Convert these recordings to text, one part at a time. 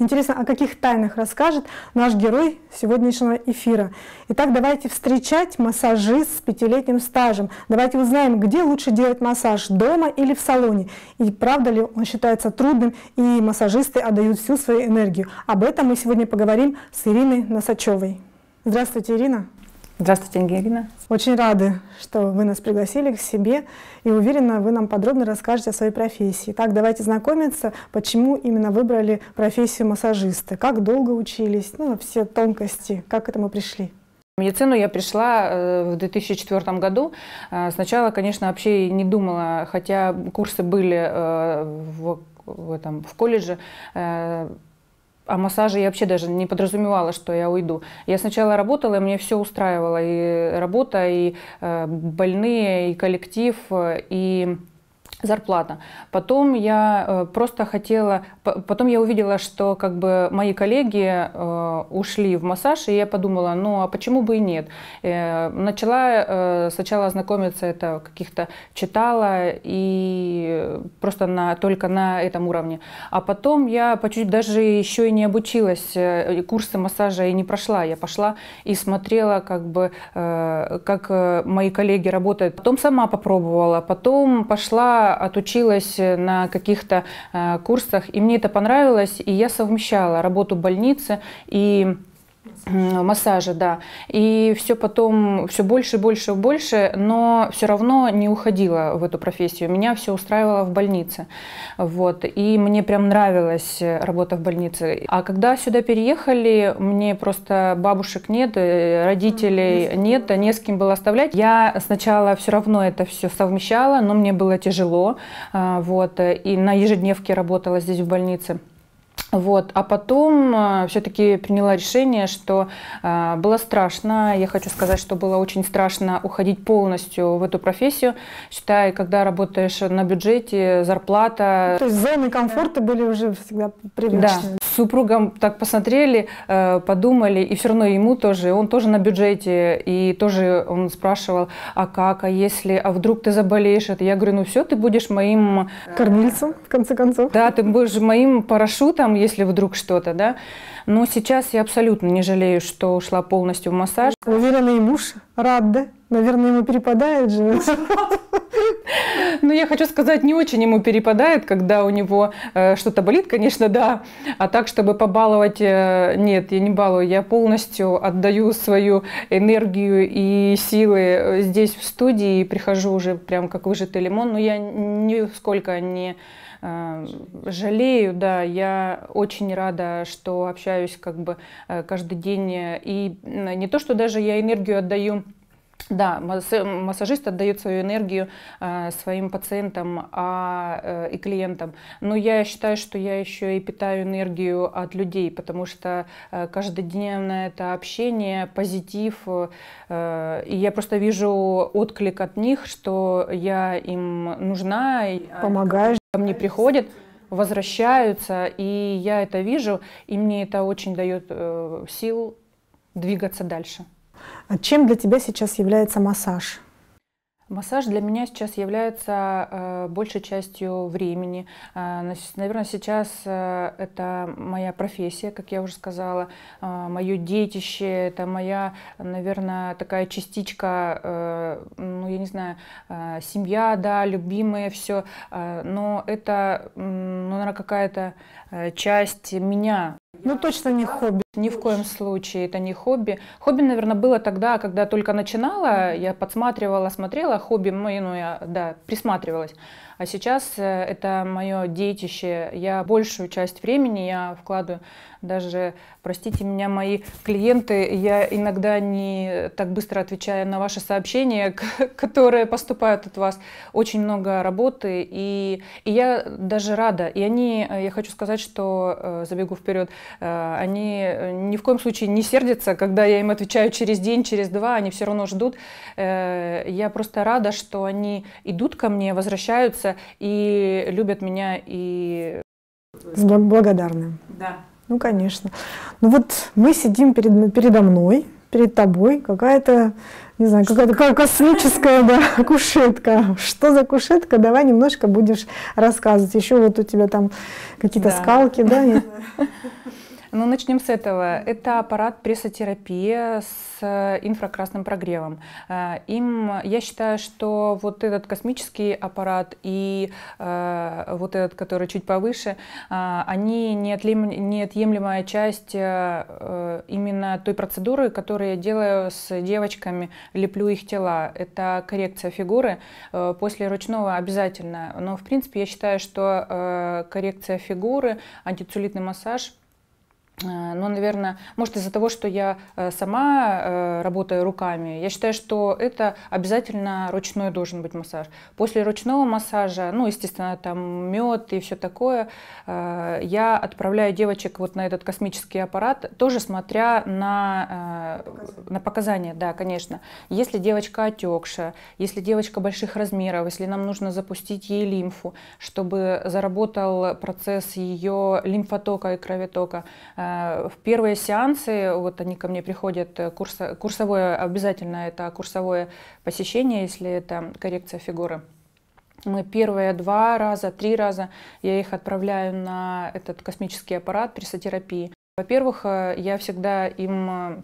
Интересно, о каких тайнах расскажет наш герой сегодняшнего эфира. Итак, давайте встречать массажист с пятилетним стажем. Давайте узнаем, где лучше делать массаж, дома или в салоне. И правда ли он считается трудным, и массажисты отдают всю свою энергию. Об этом мы сегодня поговорим с Ириной Носачевой. Здравствуйте, Ирина. Здравствуйте, Ангелина. Очень рады, что вы нас пригласили к себе, и уверена, вы нам подробно расскажете о своей профессии. Так, давайте знакомиться, почему именно выбрали профессию массажиста, как долго учились, ну, все тонкости, как к этому пришли. В медицину я пришла э, в 2004 году. Э, сначала, конечно, вообще не думала, хотя курсы были э, в, в, этом, в колледже, о массаже я вообще даже не подразумевала, что я уйду. Я сначала работала, и мне все устраивало. И работа, и э, больные, и коллектив, э, и зарплата. Потом я э, просто хотела, потом я увидела, что как бы мои коллеги э, ушли в массаж, и я подумала, ну а почему бы и нет. Э, начала сначала знакомиться это каких-то читала и просто на только на этом уровне. А потом я по чуть даже еще и не обучилась курсы массажа и не прошла. Я пошла и смотрела как бы как мои коллеги работают. Потом сама попробовала, потом пошла отучилась э, на каких-то э, курсах, и мне это понравилось, и я совмещала работу больницы и массажа. да. И все потом, все больше, больше, больше, но все равно не уходила в эту профессию. Меня все устраивало в больнице. Вот. И мне прям нравилась э, работа в больнице. А когда сюда переехали, мне просто бабушек нет, э, родителей нет, а не с кем было оставлять. Я сначала все равно это все совмещала, но мне было тяжело. А, вот. Э, и на ежедневке работала здесь в больнице. Вот. А потом э, все-таки приняла решение, что э, было страшно. Я хочу сказать, что было очень страшно уходить полностью в эту профессию. Считай, когда работаешь на бюджете, зарплата. Ну, то есть зоны комфорта были уже всегда привычны. Да. С супругом так посмотрели, э, подумали, и все равно ему тоже, он тоже на бюджете, и тоже он спрашивал, а как, а если, а вдруг ты заболеешь? Это я говорю, ну все, ты будешь моим... Э, Кормильцем, в конце концов. Да, ты будешь моим парашютом, если вдруг что-то, да. Но сейчас я абсолютно не жалею, что ушла полностью в массаж. и муж рад, да? Наверное, ему перепадает же. Ну, я хочу сказать, не очень ему перепадает, когда у него э, что-то болит, конечно, да. А так, чтобы побаловать, э, нет, я не балую. Я полностью отдаю свою энергию и силы э, здесь, в студии, и прихожу уже прям как выжатый лимон. Но я нисколько не... Ни Э, жалею, да, я очень рада, что общаюсь как бы э, каждый день. Э, и не то, что даже я энергию отдаю да, массажист отдает свою энергию э, своим пациентам а, э, и клиентам. Но я считаю, что я еще и питаю энергию от людей, потому что э, каждодневное это общение, позитив. Э, и я просто вижу отклик от них, что я им нужна. Помогаешь. Ко мне приходят возвращаются, и я это вижу, и мне это очень дает э, сил двигаться дальше. Чем для тебя сейчас является массаж? Массаж для меня сейчас является э, большей частью времени. Э, наверное, сейчас э, это моя профессия, как я уже сказала, э, мое детище, это моя, наверное, такая частичка, э, ну, я не знаю, э, семья, да, любимые, все. Э, но это, ну, наверное, какая-то э, часть меня, ну, точно не хобби. Ни в коем случае это не хобби. Хобби, наверное, было тогда, когда только начинала, я подсматривала, смотрела хобби, ну, ну я, да, присматривалась. А сейчас э, это мое детище. Я большую часть времени я вкладываю, даже, простите меня, мои клиенты, я иногда не так быстро отвечаю на ваши сообщения, которые поступают от вас. Очень много работы, и, и я даже рада. И они, э, я хочу сказать, что, э, забегу вперед, они ни в коем случае не сердятся, когда я им отвечаю через день, через два, они все равно ждут. Я просто рада, что они идут ко мне, возвращаются, нравится, и любят меня, и... С благодарны. Да. Ну, конечно. Ну вот мы сидим перед, передо мной, перед тобой, какая-то, не знаю, какая-то космическая да, кушетка. Что за кушетка? Давай немножко будешь рассказывать. Еще вот у тебя там какие-то да. скалки, да? Ну, начнем с этого. Это аппарат прессотерапия с э, инфракрасным прогревом. Э, им, я считаю, что вот этот космический аппарат и э, вот этот, который чуть повыше, э, они неотлем, неотъемлемая часть э, э, именно той процедуры, которую я делаю с девочками, леплю их тела. Это коррекция фигуры э, после ручного обязательно. Но, в принципе, я считаю, что э, коррекция фигуры, антицеллюлитный массаж – Э, Но, ну, наверное, может из-за того, что я э, сама э, работаю руками, я считаю, что это обязательно ручной должен быть массаж. После ручного массажа, ну, естественно, там мед и все такое, я отправляю девочек вот на этот космический аппарат, тоже смотря на, на показания, да, конечно. Если девочка отекшая, если девочка больших размеров, если нам нужно запустить ей лимфу, чтобы заработал процесс ее лимфотока и кровотока, в первые сеансы, вот они ко мне приходят, э, курса, курсовое, обязательно это курсовое посещение, если это коррекция фигуры. Мы первые два раза, три раза я их отправляю на этот космический аппарат пресотерапии. Во-первых, э, я всегда им э,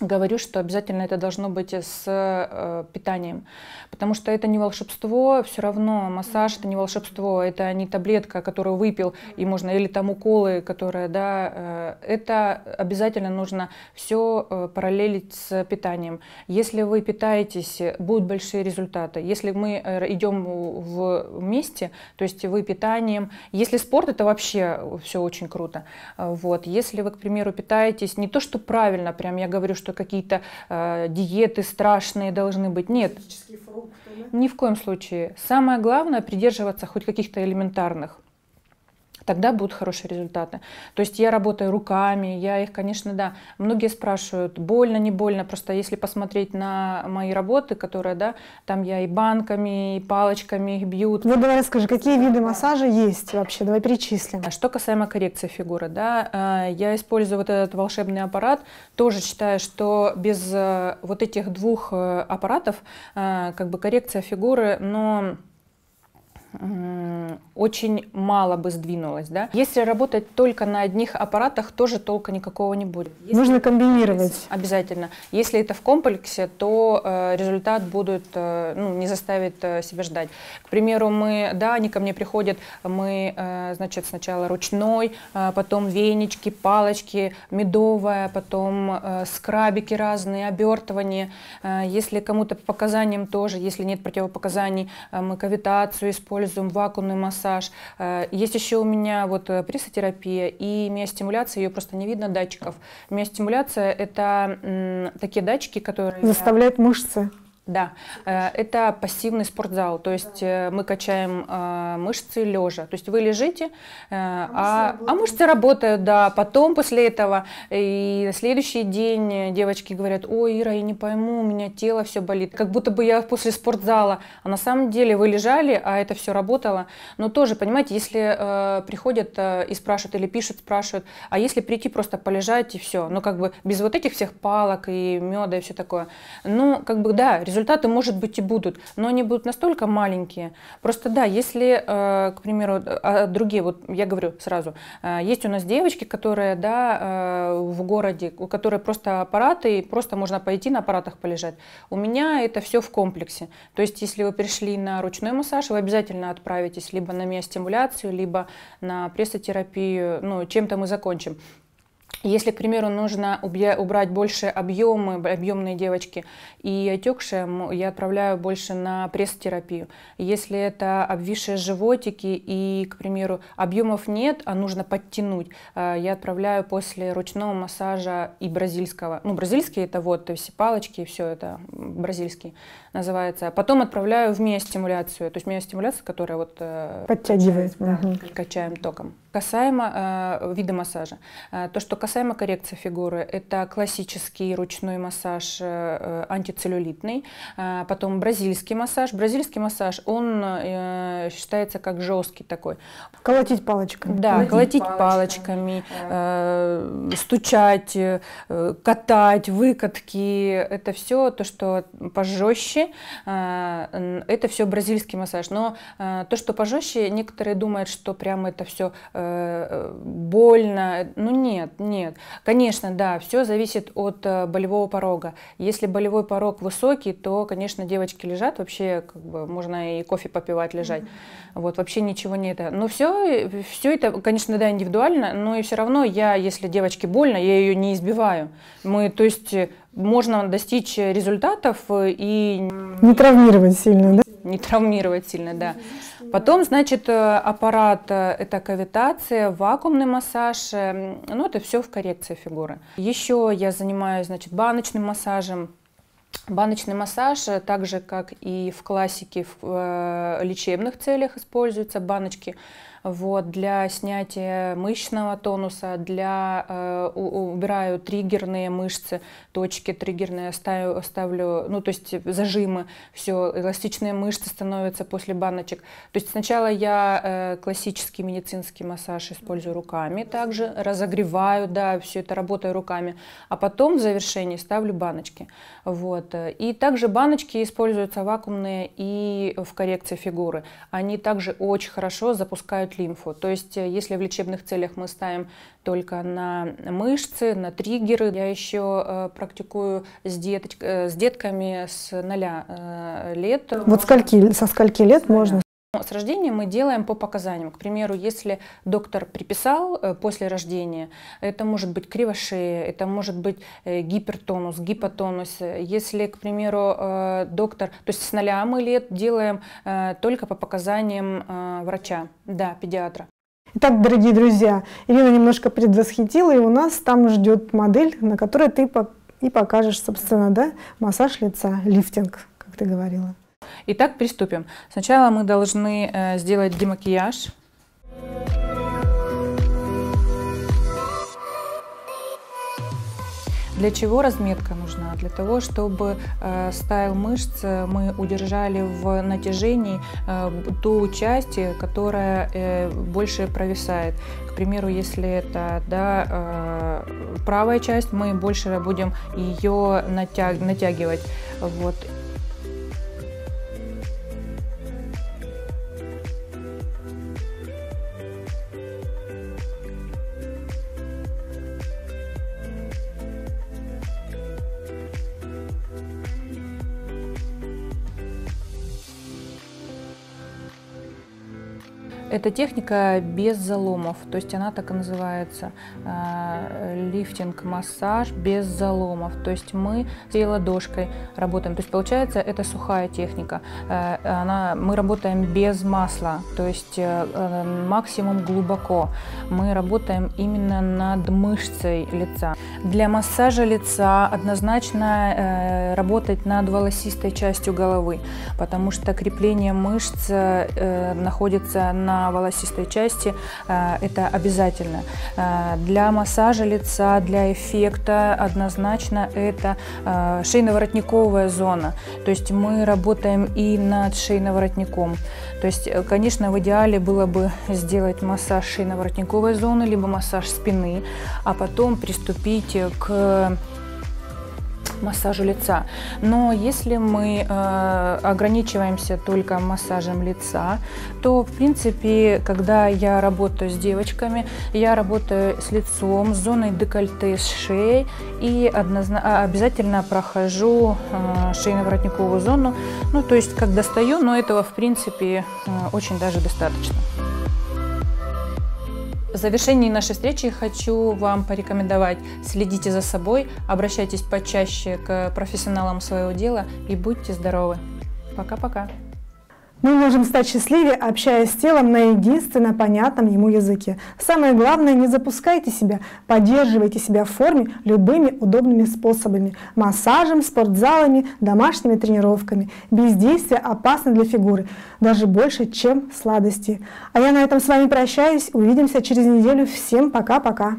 говорю, что обязательно это должно быть с э, питанием, потому что это не волшебство, все равно массаж это не волшебство, это не таблетка, которую выпил и можно или там уколы, которые, да, э, это обязательно нужно все э, параллелить с питанием. Если вы питаетесь, будут большие результаты. Если мы э, идем вместе, то есть вы питанием, если спорт, это вообще все очень круто. Вот, если вы, к примеру, питаетесь не то, что правильно, прям я говорю, что что какие-то э, диеты страшные должны быть. Нет. Фрукты, да? Ни в коем случае. Самое главное придерживаться хоть каких-то элементарных тогда будут хорошие результаты. То есть я работаю руками, я их, конечно, да. Многие спрашивают, больно, не больно. Просто если посмотреть на мои работы, которые, да, там я и банками, и палочками их бьют. Ну давай расскажи, какие виды массажа есть вообще? Давай перечислим. А что касаемо коррекции фигуры, да, э, я использую вот этот волшебный аппарат. Тоже считаю, что без э, вот этих двух э, аппаратов как бы коррекция фигуры, но очень мало бы сдвинулось, да. Если работать только на одних аппаратах, тоже толка никакого не будет. Если Нужно комбинировать. Обязательно. Если это в комплексе, то э, результат будет, э, ну, не заставит э, себя ждать. К примеру, мы, да, они ко мне приходят, мы, значит, сначала ручной, потом венечки, палочки, медовая, потом скрабики разные, обертывания. если кому-то по показаниям тоже, если нет противопоказаний, мы кавитацию используем используем вакуумный массаж. Э, есть еще у меня вот э, прессотерапия и миостимуляция, ее просто не видно, датчиков. Миостимуляция – это такие датчики, которые… Заставляют мышцы да, э, это пассивный спортзал, то есть э, мы качаем э, мышцы лежа, то есть вы лежите, а, а, мышцы, а мышцы работают, да, потом после этого и на следующий день девочки говорят, ой, Ира, я не пойму, у меня тело все болит, как будто бы я после спортзала, а на самом деле вы лежали, а это все работало, но тоже, понимаете, если э, приходят э, и спрашивают или пишут, спрашивают, а если прийти просто полежать и все, ну как бы без вот этих всех палок и меда и все такое, ну как бы да, результат результаты, может быть, и будут, но они будут настолько маленькие. Просто да, если, э, к примеру, а, другие, вот я говорю сразу, э, есть у нас девочки, которые, да, э, в городе, у которых просто аппараты, и просто можно пойти на аппаратах полежать. У меня это все в комплексе. То есть, если вы пришли на ручной массаж, вы обязательно отправитесь либо на миостимуляцию, либо на прессотерапию, ну, чем-то мы закончим. Если, к примеру, нужно убрать больше объемы, объемные девочки и отекшие, я отправляю больше на пресс-терапию. Если это обвисшие животики и, к примеру, объемов нет, а нужно подтянуть, э, я отправляю после ручного массажа и бразильского. Ну, бразильский это вот, то есть палочки и все это, бразильский называется. Потом отправляю в миостимуляцию, то есть миостимуляция, которая вот... Э, Подтягивает. Да, угу. Качаем током. Касаемо э, вида массажа. Э, то, что касаемо Касаемо коррекции фигуры, это классический ручной массаж э, э, антицеллюлитный, а, потом бразильский массаж. Бразильский массаж, он э, считается как жесткий такой. Колотить палочками. Да, колотить, колотить палочками, палочками да. стучать, катать, выкатки. Это все то, что пожестче. А, это все бразильский массаж. Но а, то, что пожестче, некоторые думают, что прямо это все больно. Ну нет, нет нет. Конечно, да, все зависит от э, болевого порога. Если болевой порог высокий, то, конечно, девочки лежат, вообще как бы можно и кофе попивать лежать. Mm-hmm. Вот, вообще ничего не это. Но все, все это, конечно, да, индивидуально, но и все равно я, если девочке больно, я ее не избиваю. Мы, то есть, э, можно достичь результатов э, и... Не травмировать сильно, да? Не травмировать сильно, да. Mm-hmm. Потом, значит, э, аппарат э, – это кавитация, вакуумный массаж, э, ну, это все в коррекции фигуры. Еще я занимаюсь, значит, баночным массажем, Баночный массаж, так же как и в классике в лечебных целях используются баночки, вот, для снятия мышечного тонуса, для э, убираю триггерные мышцы, точки триггерные ставлю, ставлю, ну то есть зажимы, все, эластичные мышцы становятся после баночек. То есть сначала я э, классический медицинский массаж использую руками также, разогреваю, да, все это работаю руками, а потом в завершении ставлю баночки. Вот. Э, и также баночки используются вакуумные и в коррекции фигуры. Они также очень хорошо запускают лимфу. То есть, э, если в лечебных целях мы ставим только на мышцы, на триггеры, я еще э, практикую с, деточ... Э, с детками с ноля лет. Вот скольки, со скольки лет можно ну, с рождения мы делаем по показаниям. К примеру, если доктор приписал э, после рождения, это может быть кривошея, это может быть э, гипертонус, гипотонус. Если, к примеру, э, доктор, то есть с нуля мы лет делаем только по показаниям врача, да, педиатра. Итак, дорогие друзья, Ирина немножко предвосхитила, и у нас там ждет модель, на которой ты и покажешь, собственно, да, массаж лица, лифтинг, как ты говорила. Итак, приступим. Сначала мы должны э, сделать демакияж. Для чего разметка нужна? Для того, чтобы э, стайл мышц э, мы удержали в натяжении э, ту часть, которая э, больше провисает. К примеру, если это да, э, правая часть, мы больше будем ее натяг натягивать. Вот. Это техника без заломов, то есть она так и называется а, лифтинг-массаж без заломов. То есть мы всей ладошкой работаем. То есть получается это сухая техника. А, она, мы работаем без масла, то есть э, э, максимум глубоко. Мы работаем именно над мышцей лица. Для массажа лица однозначно э, работать над волосистой частью головы, потому что крепление мышц э, находится на волосистой части, э, это обязательно. Э, для массажа лица, для эффекта однозначно это э, шейно-воротниковая зона, то есть мы работаем и над шейно-воротником. То есть, э, конечно, в идеале было бы сделать массаж шейно-воротниковой зоны, либо массаж спины, а потом приступить Э, к массажу лица. Но если мы э, ограничиваемся только массажем лица, то в принципе, когда я работаю с девочками, я работаю с лицом, с зоной декольте, с шеей и а, обязательно прохожу э, шейно-воротниковую зону. Ну, то есть, как достаю, но этого в принципе э, очень даже достаточно. В завершении нашей встречи хочу вам порекомендовать следите за собой, обращайтесь почаще к профессионалам своего дела и будьте здоровы. Пока-пока. Мы можем стать счастливее, общаясь с телом на единственно понятном ему языке. Самое главное, не запускайте себя, поддерживайте себя в форме любыми удобными способами – массажем, спортзалами, домашними тренировками. Бездействие опасно для фигуры, даже больше, чем сладости. А я на этом с вами прощаюсь, увидимся через неделю. Всем пока-пока!